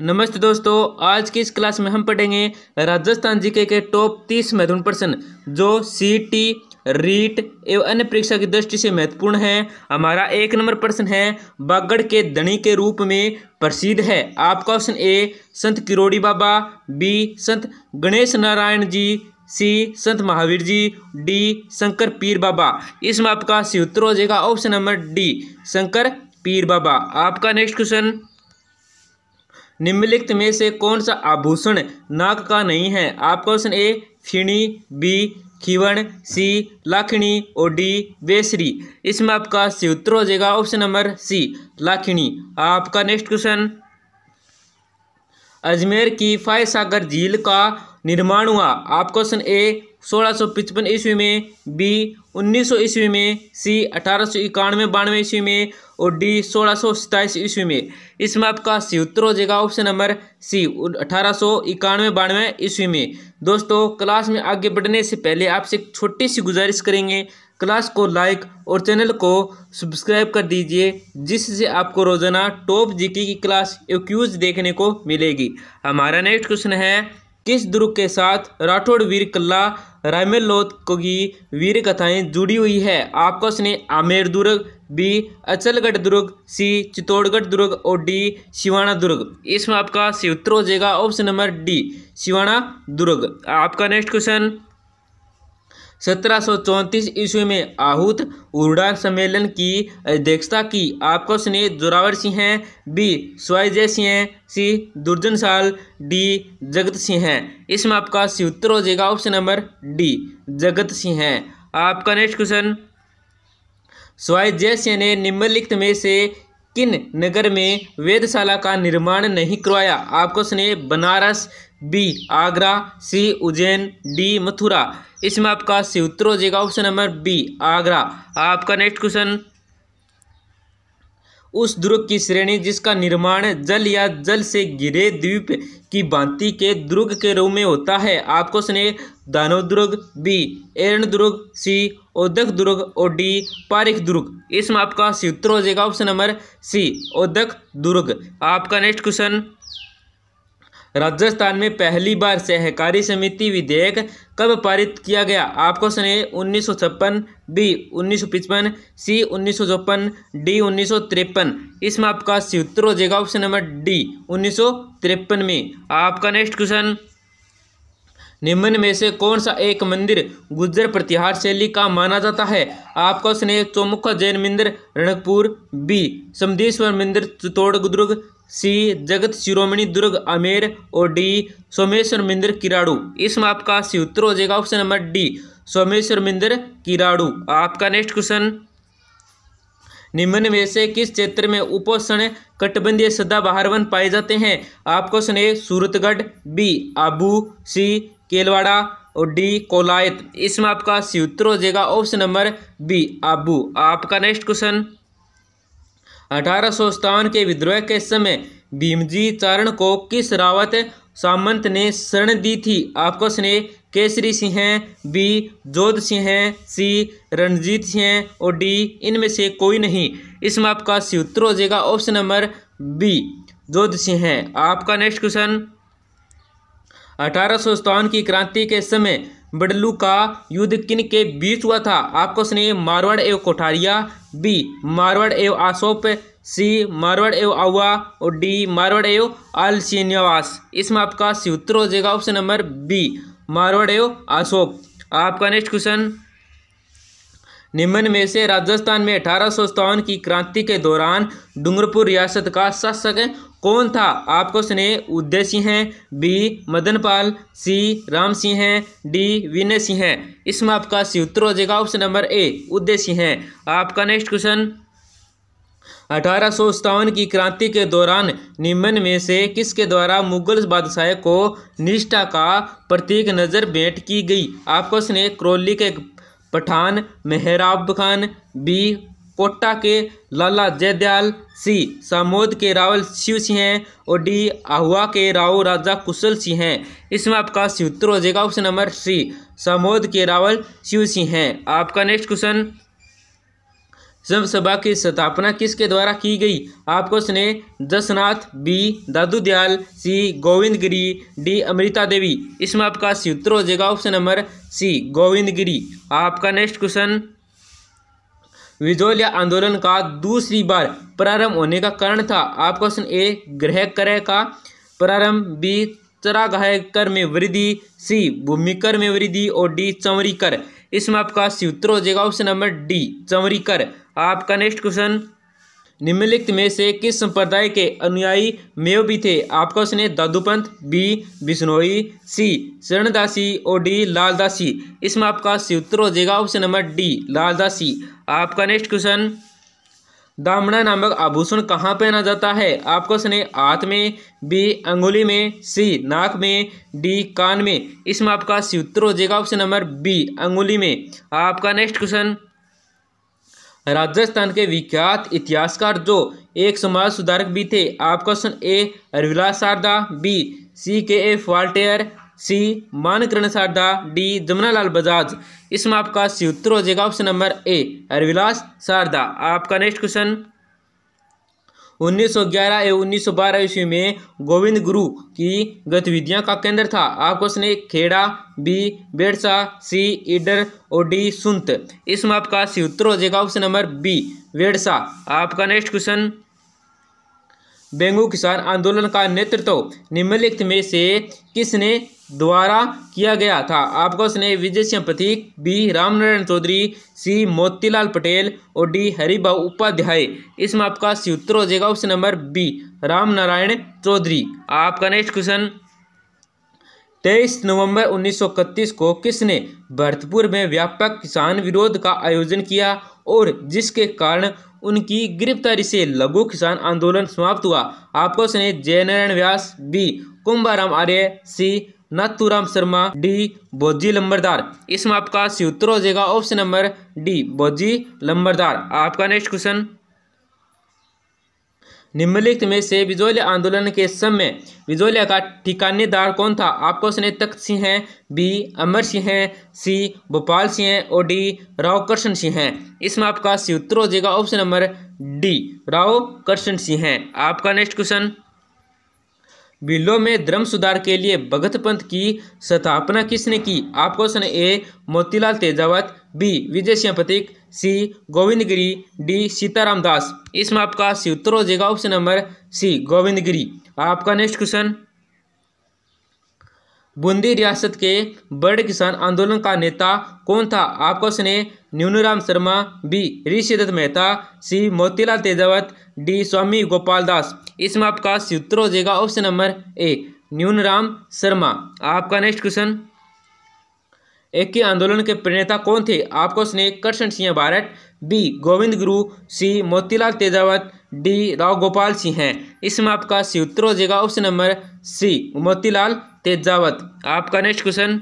नमस्ते दोस्तों आज की इस क्लास में हम पढ़ेंगे राजस्थान जीके के टॉप तीस महत्वपूर्ण प्रश्न जो सी टी रीट एवं अन्य परीक्षा की दृष्टि से महत्वपूर्ण है हमारा एक नंबर प्रश्न है बागड़ के धनी के रूप में प्रसिद्ध है आपका ऑप्शन ए संत किरोड़ी बाबा बी संत गणेश नारायण जी सी संत महावीर जी डी शंकर पीर बाबा इसमें आपका सी उत्तर हो जाएगा ऑप्शन नंबर डी शंकर पीर बाबा आपका नेक्स्ट क्वेश्चन निम्नलिखित में से कौन सा आभूषण नाक का नहीं है आपका ऑप्शन ए फिणी बी खीवण सी लाखिणी और डी बेसरी इसमें आपका सी उत्तर हो जाएगा ऑप्शन नंबर सी लाखिणी आपका नेक्स्ट क्वेश्चन अजमेर की फाय सागर झील का निर्माण हुआ आपका क्वेश्चन ए सोलह सौ पचपन ईस्वी में बी उन्नीस सौ ईस्वी में सी अठारह सौ इक्यानवे बानवे ईस्वी में और डी सोलह सौ ईस्वी में इसमें आपका सी उत्तर हो जाएगा ऑप्शन नंबर सी अठारह सौ इक्यानवे बानवे ईस्वी में दोस्तों क्लास में आगे बढ़ने से पहले आपसे एक छोटी सी गुजारिश करेंगे क्लास को लाइक और चैनल को सब्सक्राइब कर दीजिए जिससे आपको रोजाना टॉप जीके की क्लास एक्यूज देखने को मिलेगी हमारा नेक्स्ट क्वेश्चन है किस दुर्ग के साथ राठौड़ वीर कल्ला रायमेलोत की वीर कथाएं जुड़ी हुई है आपका उसने आमेर दुर्ग बी अचलगढ़ दुर्ग सी चित्तौड़गढ़ दुर्ग और डी शिवाना दुर्ग इसमें आपका सी उत्तर हो जाएगा ऑप्शन नंबर डी शिवाना दुर्ग आपका नेक्स्ट क्वेश्चन सत्रह ईस्वी में आहूत उड़ान सम्मेलन की अध्यक्षता की आपका ऑप्शन ए जोरावर सिंह हैं बी स्वाइजय सिंह हैं सी दुर्जन साल डी जगत सिंह हैं इसमें आपका सी उत्तर हो जाएगा ऑप्शन नंबर डी जगत सिंह हैं आपका नेक्स्ट क्वेश्चन जय सिंह ने निम्नलिखित में से किन नगर में वेदशाला का निर्माण नहीं करवाया आपको सुने Banaras B Agra C Ujjain D Mathura इसमें आपका सी उत्तर हो जाएगा ऑप्शन नंबर बी आगरा आपका नेक्स्ट क्वेश्चन उस दुर्ग की श्रेणी जिसका निर्माण जल या जल से गिरे द्वीप की भांति के दुर्ग के रूप में होता है आपको सुनिए दानव दुर्ग बी एरण दुर्ग सी औदक दुर्ग और डी पारिक दुर्ग इसमें आपका सी उत्तर हो जाएगा ऑप्शन नंबर सी औदक दुर्ग आपका नेक्स्ट क्वेश्चन राजस्थान में पहली बार सहकारी समिति विधेयक कब पारित किया गया आपको है उन्नीस सौ छप्पन बी उन्नीस सौ सी उन्नीस सौ चौपन डी उन्नीस सौ तिरपन इसमें आपका उत्तर हो जाएगा ऑप्शन नंबर डी उन्नीस सौ तिरपन में आपका नेक्स्ट क्वेश्चन निम्न में से कौन सा एक मंदिर गुजर प्रतिहार शैली का माना जाता है आपका ऑप्शन चौमुखा जैन मंदिर रणकपुर बी समेश्वर मंदिर चित्तौड़ दुर्ग सी जगत शिरोमणि दुर्ग आमेर और डी सोमेश्वर मंदिर किराड़ू इसमें आपका सी उत्तर हो जाएगा ऑप्शन नंबर डी सोमेश्वर मंदिर किराड़ू आपका नेक्स्ट क्वेश्चन निम्न में से किस क्षेत्र में उपोषण कटबंधीय सदाबहार वन पाए जाते हैं आपका question A Suratgarh B Abu C Kelwara और डी कोलायत इसमें आपका सी उत्तर हो जाएगा ऑप्शन नंबर बी आबू आपका नेक्स्ट क्वेश्चन अठारह सौ के विद्रोह के समय भीमजी चारण को किस रावत सामंत ने शरण दी थी आपको स्ने केसरी सिंह बी जोध सिंह सी रणजीत सिंह और डी इनमें से कोई नहीं इसमें आपका सी उत्तर हो जाएगा option number B Jodh Singh आपका नेक्स्ट क्वेश्चन अठारह की क्रांति के समय बडलू का युद्ध किन के बीच हुआ था आपको सुनिए मारवाड़ एवं कोठारिया बी मारवाड़ एवं आसोप सी मारवाड़ एवं आवा और डी मारवाड़ एवं आल श्रीनिवास इसमें आपका सी उत्तर हो जाएगा ऑप्शन नंबर बी मारवाड़ एवं आसोप आपका नेक्स्ट क्वेश्चन निम्न में से राजस्थान में अठारह की क्रांति के दौरान डूंगरपुर रियासत का शासक कौन था आपको सुने उदय सिंह हैं बी मदनपाल सी राम सिंह हैं डी विनय सिंह हैं इसमें आपका सी उत्तर हो जाएगा option number A Uday Singh है आपका नेक्स्ट क्वेश्चन अठारह की क्रांति के दौरान निम्न में से किसके द्वारा मुगल बादशाह को निष्ठा का प्रतीक नजर भेंट की गई आपको सुने क्रोली के पठान मेहराब खान बी कोटा के लाला जयदयाल सी सामोद के रावल शिव सिंह हैं और डी आहुआ के राव राजा कुशल सिंह हैं इसमें आपका उत्तर हो जाएगा ऑप्शन नंबर सी सामोद के रावल शिव सिंह हैं आपका नेक्स्ट क्वेश्चन जब सभा की स्थापना किसके द्वारा की गई आपको उसने Dasnath B Dadu Dayal C Govind Giri D Amrita Devi इसमें आपका सी उत्तर हो जाएगा option number C Govind Giri आपका नेक्स्ट क्वेश्चन विजोलिया आंदोलन का दूसरी बार प्रारंभ होने का कारण था आपका क्वेश्चन ए ग्रह क्रय का प्रारंभ बी चरागाह कर में वृद्धि सी भूमिकर में वृद्धि और डी चमरी कर इसमें आपका सी उत्तर हो जाएगा ऑप्शन नंबर डी चमरी कर आपका नेक्स्ट क्वेश्चन निम्नलिखित में से किस संप्रदाय के अनुयायी मेव भी थे आपका उसने दादूपंत बी बिश्नोई सी शरणदासी और डी लालदासी इसमें आपका सी उत्तर हो जाएगा ऑप्शन नंबर डी लालदासी आपका नेक्स्ट क्वेश्चन दामणा नामक आभूषण कहाँ पहना जाता है आपका उसने हाथ में बी अंगुली में सी नाक में डी कान में इसमें आपका सी उत्तर हो जाएगा ऑप्शन नंबर बी अंगुली में आपका नेक्स्ट क्वेश्चन राजस्थान के विख्यात इतिहासकार जो एक समाज सुधारक भी थे आप question A Arvila Sharda B C K A Voltaire C Mankaran Sharda D Jamnalal Bajaj इसमें आपका सी उत्तर हो जाएगा option number A Arvilas Sharda आपका नेक्स्ट क्वेश्चन 1911 एवं 1912 ईस्वी में गोविंद गुरु की गतिविधियां का केंद्र था आपको उसने खेड़ा बी बेड़सा सी इडर और डी सुंत इसमें आपका सी उत्तर हो जाएगा ऑप्शन नंबर बी वेड़सा आपका नेक्स्ट क्वेश्चन बेंगू किसान आंदोलन का नेतृत्व निम्नलिखित में से किसने द्वारा किया गया था आपको उसने विजय सिंह प्रतीक बी रामनारायण चौधरी सी मोतीलाल पटेल और डी हरिभा उपाध्याय इसमें आपका सी उत्तर हो जाएगा उस नंबर बी रामनारायण चौधरी आपका नेक्स्ट क्वेश्चन तेईस नवंबर 1931 को किसने भरतपुर में व्यापक किसान विरोध का आयोजन किया और जिसके कारण उनकी गिरफ्तारी से लघु किसान आंदोलन समाप्त हुआ आपको सुने Jaynarayan Vyas B Kumbharam Arya C Nathuram Sharma D Boji Lambardar इसमें आपका उत्तर हो जाएगा option number D Boji Lambardar आपका नेक्स्ट क्वेश्चन निम्नलिखित में से बिजोलिया आंदोलन के समय बिजोलिया का ठिकानेदार कौन था आपको ऑप्शन तख्त सिंह है बी अमर सिंह है सी भोपाल सिंह है और डी राव कृष्ण सिंह है इसमें आपका सी उत्तर हो जाएगा option number D Rao Krishna Singh है आपका नेक्स्ट क्वेश्चन बिलो में धर्म सुधार के लिए भगत पंथ की स्थापना किसने की आपको question A Motilal Tejawat B Vijay Singhpatik C Govindgiri D Sitaram Das इसमें आपका सी उत्तर हो जाएगा option number C Govind Giri आपका नेक्स्ट क्वेश्चन बूंदी रियासत के बड़े किसान आंदोलन का नेता कौन था आपका option A Nyunram Sharma B Rishidatt Mehta C Motilal Tejawat D Swami Gopal Das इसमें आपका सी उत्तर हो जाएगा option number A Nyunram Sharma आपका नेक्स्ट क्वेश्चन एक के आंदोलन के प्रणेता कौन थे आपको स्ने Krishna Singh Bharat B Govind Guru C Motilal Tejawat D Rao Gopal Singh हैं इसमें आपका सी उत्तर हो जाएगा option number C Motilal Tejawat आपका नेक्स्ट क्वेश्चन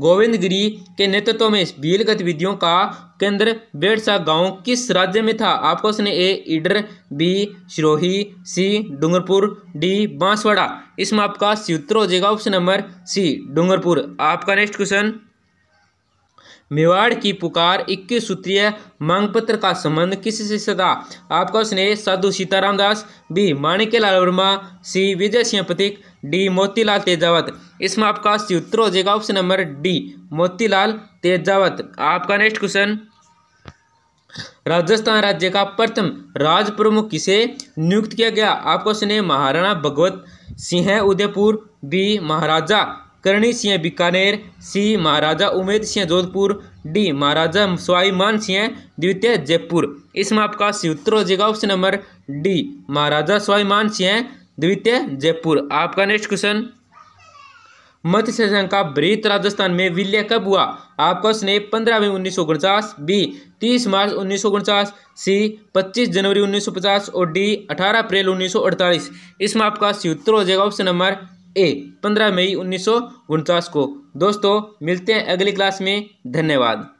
गोविंद गिरी के नेतृत्व में भील गतिविधियों का केंद्र बेड़सा गांव किस राज्य में था आपको उसने A Idar B Sirohi C Dungarpur D Banswara इसमें आपका सी उत्तर हो जाएगा ऑप्शन नंबर सी डूंगरपुर आपका नेक्स्ट क्वेश्चन मेवाड़ की पुकार इक्कीस सूत्रीय मांग पत्र का संबंध किस से सदा आपका उसने Sadhu Sitaram Das B Manikya Lal Verma C Vijay Singh Pratik D Motilal Tejawat इसमें आपका उत्तर हो जाएगा option number D Motilal Tejawat आपका नेक्स्ट क्वेश्चन राजस्थान राज्य का प्रथम राज प्रमुख किसे नियुक्त किया गया आपको सुने Maharana Bhagwat Singh Udaipur B Maharaja Karni Singh Bikaner C Maharaja Umed Singh Jodhpur D Maharaja Swaiman Singh द्वितीय जयपुर इसमें आपका उत्तर हो जाएगा option number D Maharaja Swaiman Singh द्वितीय जयपुर आपका नेक्स्ट क्वेश्चन मध्य संघ का ब्रीत राजस्थान में विलय कब हुआ आपका स्ने पंद्रह मई उन्नीस सौ उनचास बी तीस मार्च उन्नीस सौ उनचास सी पच्चीस जनवरी उन्नीस सौ पचास और डी अठारह अप्रैल उन्नीस सौ अड़तालीस इसमें आपका सी उत्तर हो जाएगा ऑप्शन नंबर ए पंद्रह मई उन्नीस सौ उनचास को दोस्तों मिलते हैं अगली क्लास में धन्यवाद